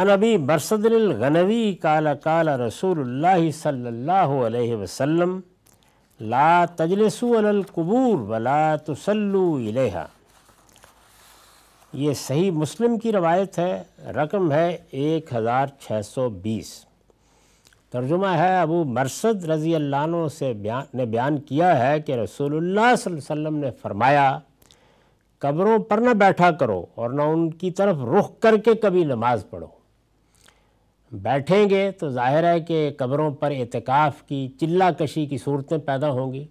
अनबी बरसदलगनवी काल काल रसूल सल्ला वसम ला तजलसूलकबूर वला तसल्लू इलेहा ये सही मुस्लिम की रवायत है रकम है एक हज़ार छः सौ बीस तर्जुमा है अबू मरसद रज़ी अल्लाह से बयान ने बयान किया है कि रसूलुल्लाह वसम ने फ़रमाया कब्रों पर न बैठा करो और न उनकी तरफ रुख करके कभी नमाज़ पढ़ो बैठेंगे तो जाहिर है कि कब्रों पर एतकाफ़ की चिल्ला कशी की सूरतें पैदा होंगी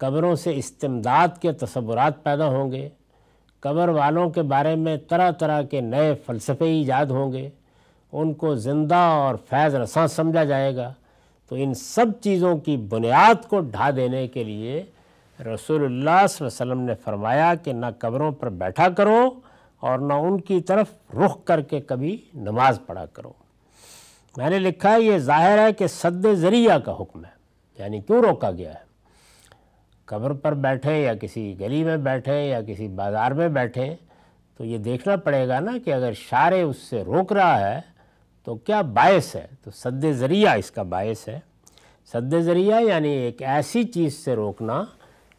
कब्रों से इस्temदाद के तस्वुरा पैदा होंगे कब्र वालों के बारे में तरह तरह के नए फ़लसफ़े ईजाद होंगे उनको ज़िंदा और फैज़ रसा समझा जाएगा तो इन सब चीज़ों की बुनियाद को ढा देने के लिए रसूलुल्लाह वसलम ने फरमाया कि ना कब्रों पर बैठा करो और ना उनकी तरफ रुख करके कभी नमाज़ पढ़ा करो मैंने लिखा है ये जाहिर है कि सद ज़रिया का हुक्म है यानी क्यों रोका गया है कब्र पर बैठे या किसी गली में बैठे या किसी बाज़ार में बैठे तो ये देखना पड़ेगा ना कि अगर शारे उससे रोक रहा है तो क्या बायस है तो सद ज़रिया इसका बायस है सद ज़रिया यानी एक ऐसी चीज़ से रोकना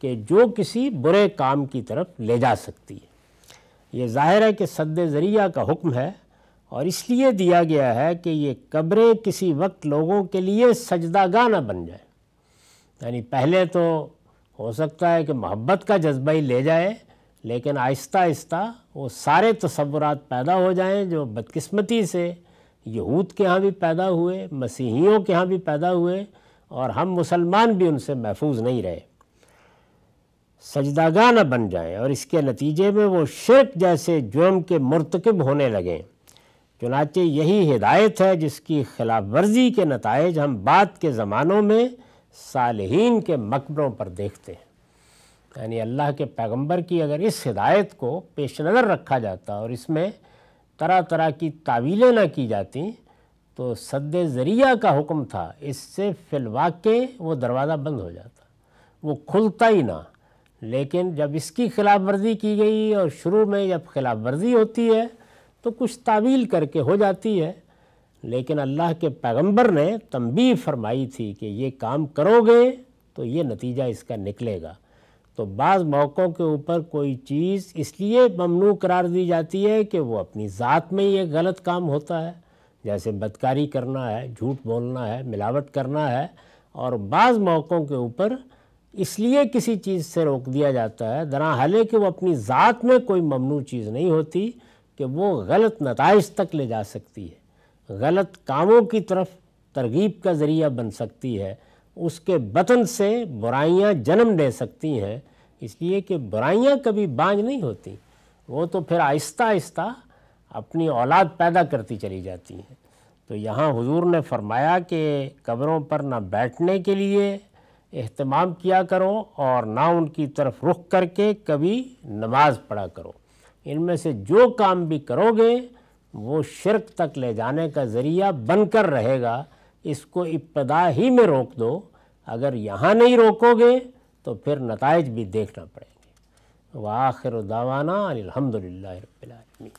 कि जो किसी बुरे काम की तरफ ले जा सकती है ये जाहिर है कि सद ज़रिया का हुक्म है और इसलिए दिया गया है कि ये कब्रें किसी वक्त लोगों के लिए सजदागा ना बन जाए यानी पहले तो हो सकता है कि मोहब्बत का जज्बा ही ले जाए लेकिन आहिस्ता आहिस्ता वो सारे तस्वुरात पैदा हो जाएं जो बदकिस्मती से यहूद के यहाँ भी पैदा हुए मसीहियों के यहाँ भी पैदा हुए और हम मुसलमान भी उनसे महफूज नहीं रहे सजदागा न बन जाएं और इसके नतीजे में वो शिरक जैसे जुर्म के मरतकब होने लगें चुनाचे यही हिदायत है जिसकी खिलाफ वर्जी के नतज हम बाद के ज़मानों में सालहीन के मकबरों पर देखते हैं यानी अल्लाह के पैगंबर की अगर इस हिदायत को पेश नज़र रखा जाता और इसमें तरह तरह की तावीलें ना की जाती तो सद ज़रिया का हुक्म था इससे फिलवाक़े वो दरवाज़ा बंद हो जाता वो खुलता ही ना लेकिन जब इसकी खिलाफ वर्जी की गई और शुरू में जब खिलाफ वर्जी होती है तो कुछ तावील करके हो जाती है लेकिन अल्लाह के पैगंबर ने तंबी फरमाई थी कि ये काम करोगे तो ये नतीजा इसका निकलेगा तो बाज़ मौक़ों के ऊपर कोई चीज़ इसलिए ममनू करार दी जाती है कि वो अपनी ज़ात में ही एक गलत काम होता है जैसे बदकारी करना है झूठ बोलना है मिलावट करना है और बाज़ मौक़ों के ऊपर इसलिए किसी चीज़ से रोक दिया जाता है दरा कि वो अपनी ज़ात में कोई ममनू चीज़ नहीं होती कि वो गलत नतज तक ले जा सकती है गलत कामों की तरफ तरगीब का ज़रिया बन सकती है उसके बतन से बुराइयाँ जन्म ले सकती हैं इसलिए कि बुराइयाँ कभी बांझ नहीं होती वो तो फिर आहिस्ता आहिस्ता अपनी औलाद पैदा करती चली जाती हैं तो यहाँ हुजूर ने फरमाया कि कब्रों पर ना बैठने के लिए अहतमाम किया करो और ना उनकी तरफ रुख करके कभी नमाज़ पढ़ा करो इनमें से जो काम भी करोगे वो शिरक तक ले जाने का ज़रिया बनकर रहेगा इसको इब्तदा ही में रोक दो अगर यहाँ नहीं रोकोगे तो फिर नतज भी देखना पड़ेंगे वाखिर दावाना अलहमदिल्ला रबीआलमी